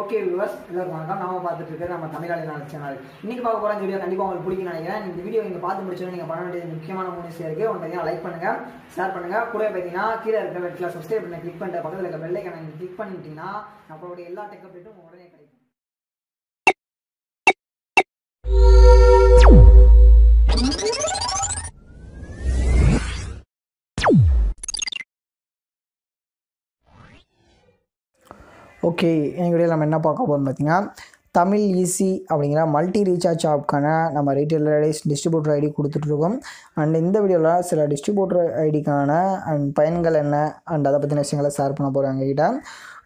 Okay viewers எல்லாருக்கும் வணக்கம் நாம பார்த்துட்டு இருக்கிற நம்ம தமிழாளி நாள் சேனல் இன்னைக்கு பார்க்க போகிற வீடியோ கண்டிப்பாக உங்களுக்கு பிடிக்கும் நினைக்கிறேன் இந்த வீடியோ நீங்கள் பார்த்து முடிச்சோன்னு நீங்கள் பண்ண வேண்டிய முக்கியமான மூணு விஷயம் இருக்குது ஒன்று லைக் பண்ணுங்கள் ஷேர் பண்ணுங்கள் கூட பார்த்தீங்கன்னா கீழே இருக்கிற வெட்டில் சப்ஸ்கிரைப் பண்ண கிளிக் பண்ணுற பக்கத்தில் இருக்க வெள்ளை ஐக்கனை கிளிக் பண்ணிட்டீங்கன்னா நம்மளுடைய எல்லா டெக் அப்டேட்டும் உடனே கிடைக்கும் Thank you. ஓகே எங்கள் வீடியோ நம்ம என்ன பார்க்க போகிறோம்னு பார்த்தீங்கன்னா தமிழ் ஈஸி அப்படிங்கிற மல்டி ரீசார்ஜ் ஆப்க்கான நம்ம ரீட்டெயிலர் ஐடி டிஸ்ட்ரிபியூட்டர் ஐடி கொடுத்துட்ருக்கோம் அண்ட் இந்த வீடியோவில் சில டிஸ்ட்ரிபியூட்டர் ஐடிக்கான அண்ட் பயன்கள் என்ன அண்ட் அதை பற்றின விஷயங்களை ஷேர் பண்ண போகிறாங்க எங்ககிட்ட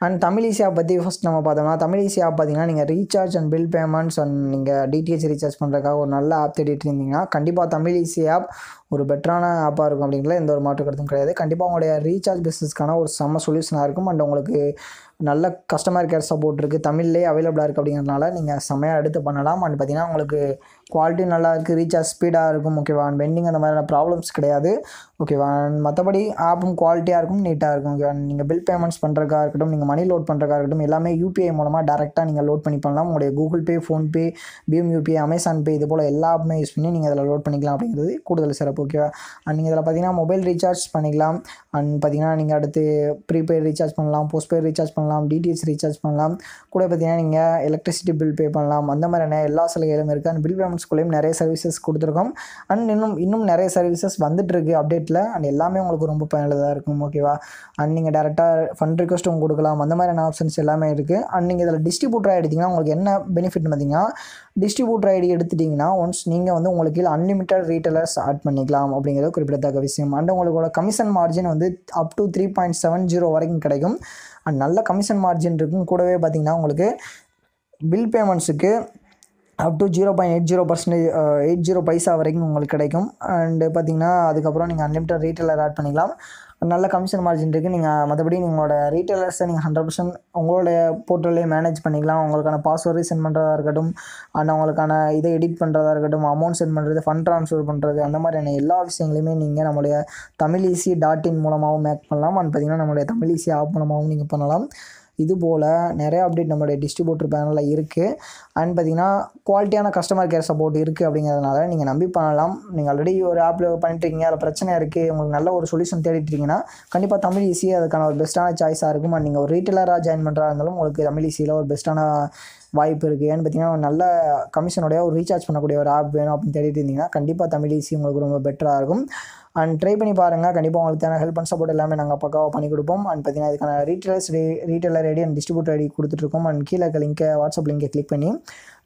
அண்ட் தமிழ் ஈஸியாக பற்றி ஃபஸ்ட் நம்ம பார்த்தோம்னா தமிழ் ஈஸியாக பார்த்தீங்கன்னா நீங்கள் recharge and bill payments and நீங்கள் டிடிஹெச் ரீசார்ஜ் பண்ணுறதுக்காக ஒரு நல்ல ஆப் தேடிட்டு இருந்தீங்கன்னா கண்டிப்பாக தமிழ் ஈஸி ஆப் ஒரு பெட்டரான ஆப்பாக இருக்கும் அப்படிங்கிற எந்த ஒரு மாற்று கருத்தும் கிடையாது கண்டிப்பாக உங்களுடைய ரீசார்ஜ் பிஸ்னஸ்க்கான ஒரு செம்ம சொல்யூஷனாக இருக்கும் அண்ட் உங்களுக்கு நல்ல கஸ்டமர் கேர் சப்போர்ட் இருக்குது தமிழ்லேயே அவைலபிளாக இருக்குது அப்படிங்கிறதுனால நீங்கள் செம்மையாக எடுத்து பண்ணலாம் அண்ட் பார்த்தீங்கன்னா உங்களுக்கு குவாலிட்டி நல்லா இருக்குது ரீசார்ஜ் ஸ்பீடாக இருக்கும் ஓகேவா அண்ட் பெண்டிங் அந்த மாதிரியான ப்ராப்ளம்ஸ் கிடையாது ஓகேவா அண்ட் மற்றபடி ஆப்பும் குவாலிட்டியாக இருக்கும் நீட்டாக இருக்கும் ஓகேவா நீங்கள் பில் பேமெண்ட்ஸ் பண்ணுறதுக்காக இருக்கட்டும் நீங்கள் நீங்கள் மணி லோட் பண்ணுறதா இருக்கட்டும் எல்லாமே யூபிஐ மூலமாக டேரெக்டாக நீங்கள் லோட் பண்ணி பண்ணலாம் உங்களுடைய Google Pay PhonePe BHIM UPI Amazon Pay இது போல் எல்லாமே யூஸ் பண்ணி நீங்கள் அதில் லோட் பண்ணிக்கலாம் அப்படிங்கிறது கூடுதல் சிறப்பு ஓகேவா அண்ட் நீங்கள் இதில் பார்த்தீங்கன்னா மொபைல் ரீசார்ஜ் பண்ணிக்கலாம் அண்ட் பார்த்தீங்கன்னா நீங்கள் அடுத்து ப்ரீபெய்ட் ரீசார்ஜ் பண்ணலாம் போஸ்ட்பெய்ட் ரீசார்ஜ் பண்ணலாம் டிடிஎஸ் ரீசார்ஜ் பண்ணலாம் கூட பார்த்தீங்கன்னா நீங்கள் எலக்ட்ரிசிட்டி பில் பே பண்ணலாம் அந்த மாதிரியான எல்லா சலுகைகளும் இருக்குது அண்ட் பில் பேமெண்ட்ஸ்குள்ளேயும் நிறைய சர்வீசஸ் கொடுத்துருக்கோம் அண்ட் இன்னும் இன்னும் நிறைய சர்வீசஸ் வந்துட்டுருக்கு அப்டேட்டில் அண்ட் எல்லாமே உங்களுக்கு ரொம்ப பயனுள்ளதாக இருக்கும் ஓகேவா அண்ட் நீங்கள் டேரெக்டாக ஃபண்ட் ரிக்வஸ்ட்டும் கொடுக்கலாம் பண்ணலாம் அந்த மாதிரியான ஆப்ஷன்ஸ் எல்லாமே இருக்குது அண்ட் நீங்கள் இதில் டிஸ்ட்ரிபியூட்டர் ஐடி எடுத்திங்கன்னா உங்களுக்கு என்ன பெனிஃபிட்னு பார்த்தீங்கன்னா டிஸ்ட்ரிபியூட்டர் ஐடி எடுத்துட்டிங்கன்னா ஒன்ஸ் நீங்கள் வந்து உங்களுக்கு அன்லிமிட்டட் ரீட்டெலர்ஸ் ஆட் பண்ணிக்கலாம் அப்படிங்கிறது குறிப்பிடத்தக்க விஷயம் அண்ட் உங்களோட கமிஷன் மார்ஜின் வந்து up to three point seven zero வரைக்கும் கிடைக்கும் அண்ட் நல்ல கமிஷன் மார்ஜின் இருக்கும் கூடவே பார்த்திங்கன்னா உங்களுக்கு பில் பேமெண்ட்ஸுக்கு up to zero point eight zero percentage eight zero paisa வரைக்கும் உங்களுக்கு கிடைக்கும் அண்டு பார்த்தீங்கன்னா அதுக்கப்புறம் நீங்கள் அன்லிமிட்டட் ரீட்டெயிலர் ஆட் பண்ணிக்கலாம் நல்ல கமிஷன் மார்ஜின் இருக்குது நீங்கள் மற்றபடி நீங்களோட ரீட்டெயிலர்ஸை நீங்கள் ஹண்ட்ரட் பர்சன்ட் உங்களுடைய போர்ட்டல்லே மேனேஜ் பண்ணிக்கலாம் உங்களுக்கான பாஸ்வேர்டு சென்ட் பண்ணுறதா இருக்கட்டும் அண்ட் அவங்களுக்கான இதை எடிட் பண்ணுறதா இருக்கட்டும் அமௌண்ட் சென்ட் பண்ணுறது ஃபண்ட் ட்ரான்ஸ்ஃபர் பண்ணுறது அந்த மாதிரியான எல்லா விஷயங்களையுமே நீங்கள் நம்மளுடைய தமிழ் ஈசி டாட் இன் மூலமாகவும் மேக் பண்ணலாம் அண்ட் பார்த்திங்கன்னா நம்மளுடைய தமிழ் ஈசி ஆப் மூலமாகவும் நீங்கள் பண்ணலாம் இது போல் நிறைய அப்டேட் நம்மளுடைய டிஸ்ட்ரிபியூட்டர் பேனலில் இருக்குது அண்ட் பார்த்திங்கன்னா குவாலிட்டியான கஸ்டமர் கேர் சப்போர்ட் இருக்குது அப்படிங்கிறதுனால நீங்கள் நம்பி பண்ணலாம் நீங்கள் ஆல்ரெடி ஒரு ஆப்பில் பண்ணிட்டுருக்கீங்க அதில் பிரச்சனை இருக்குது உங்களுக்கு நல்ல ஒரு சொல்யூஷன் தேடிட்டுருக்கீங்கன்னா கண்டிப்பாக தமிழ் ஈஸி அதுக்கான ஒரு பெஸ்ட்டான சாய்ஸாக இருக்கும் அண்ட் நீங்கள் ஒரு ரீட்டெயிலராக ஜாயின் பண்ணுறா இருந்தாலும் உங்களுக்கு தமிழ் ஈஸியில் ஒரு பெஸ்ட்டான வாய்ப்பு இருக்குது ஏன்னு பார்த்தீங்கன்னா நல்ல கமிஷனுடைய ஒரு ரீசார்ஜ் பண்ணக்கூடிய ஒரு ஆப் வேணும் அப்படின்னு தேடிட்டு இருந்தீங்கன்னா கண்டிப்பாக தமிழ் ஈஸி உங்களுக்கு ரொம்ப பெட்டராக இருக்கும் அண்ட் ட்ரை பண்ணி பாருங்கள் கண்டிப்பாக உங்களுக்கு தேவை ஹெல்ப் அண்ட் சப்போர்ட் எல்லாமே நாங்கள் பக்காவாக பண்ணி கொடுப்போம் அண்ட் பார்த்தீங்கன்னா இதுக்கான retailers retailer ID and distributor ID கொடுத்துட்ருக்கோம் அண்ட் கீழே லிங்கை வாட்ஸ்அப் லிங்கை கிளிக் பண்ணி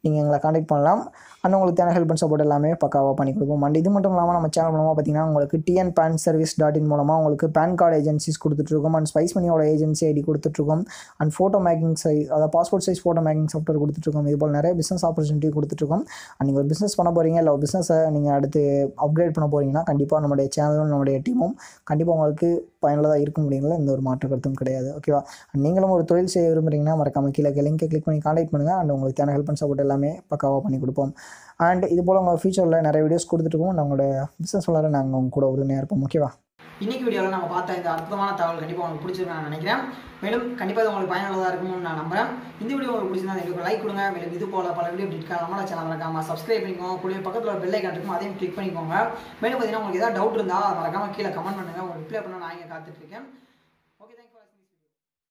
நீங்கள் எங்களை காண்டாக்ட் பண்ணலாம் அண்ட் உங்களுக்கு தேவை ஹெல்ப் அண்ட் சப்போர்ட் எல்லாமே பக்காவாக பண்ணி கொடுப்போம் அண்ட் இது மட்டும் இல்லாமல் நம்ம சேனல் மூலமாக பார்த்தீங்கன்னா உங்களுக்கு TN PAN service dot in மூலமாக உங்களுக்கு பேன் கார்டு ஏஜென்சிஸ் கொடுத்துட்ருக்கோம் அண்ட் ஸ்பைஸ் மணியோட ஏஜென்சி ஐடி கொடுத்துட்ருக்கோம் அண்ட் ஃபோட்டோ மேக்கிங் சைஸ் அதாவது passport size photo making software கொடுத்துட்ருக்கோம் இது போல் நிறைய பிஸ்னஸ் ஆப்பர்ச்சுனிட்டி கொடுத்துட்ருக்கோம் அண்ட் நீங்கள் ஒரு பிஸ்னஸ் பண்ண போகிறீங்க இல்லை ஒரு பிஸ்னஸை நீங்கள் அடுத்து அப்கிரேட் பண்ண போகிறீங்கன்னா கண்டிப்பாக நம்முடைய சேனலும் நம்முடைய டீமும் கண்டிப்பாக உங்களுக்கு பயனுள்ளதாக இருக்கும் முடியுங்களா எந்த ஒரு மாற்று கருத்தும் கிடையாது ஓகேவா நீங்களும் ஒரு தொழில் செய்ய விரும்புகிறீங்கன்னா மறக்காம கீழே லிங்கை கிளிக் பண்ணி காண்டாக்ட் பண்ணுங்கள் அண்ட் உங்களுக்கு தேவையான ஹெல்ப் அண்ட் சப்போர்ட் எல்லாமே பக்காவாக பண்ணி கொடுப்போம் அண்ட் இது போல் உங்கள் ஃபியூச்சரில் நிறைய வீடியோஸ் கொடுத்துட்டு இருக்கோம் உங்களோட பிஸ்னஸ் வளர நாங்கள் உங்கள் கூட உறுதுணையாக இருப்போம் ஓகேவா இன்னைக்கு வீடியோவில் நம்ம பார்த்த இந்த அற்புதமான தகவல் கண்டிப்பாக உங்களுக்கு பிடிச்சிருக்கு நான் நினைக்கிறேன் மேலும் கண்டிப்பாக இது உங்களுக்கு பயனுள்ளதாக இருக்கும்னு நான் நம்புறேன் இந்த வீடியோ உங்களுக்கு பிடிச்சிருந்தா எனக்கு லைக் கொடுங்க மேலும் இது போல பல வீடியோ டிட் நம்மளால் சேனல் மறக்காம சப்ஸ்கிரைப் பண்ணிக்கோங்க கூடிய பக்கத்தில் ஒரு பெல்லை இருக்கும் அதையும் கிளிக் பண்ணிக்கோங்க மேலும் பார்த்தீங்கன்னா உங்களுக்கு ஏதாவது டவுட் இருந்தால் மறக்காமல் கீழே கமெண்ட் பண்ணுங்கள் உங்களுக்கு ரிப்ளை பண்ண நான் இங்கே காத்துட்ருக்கேன்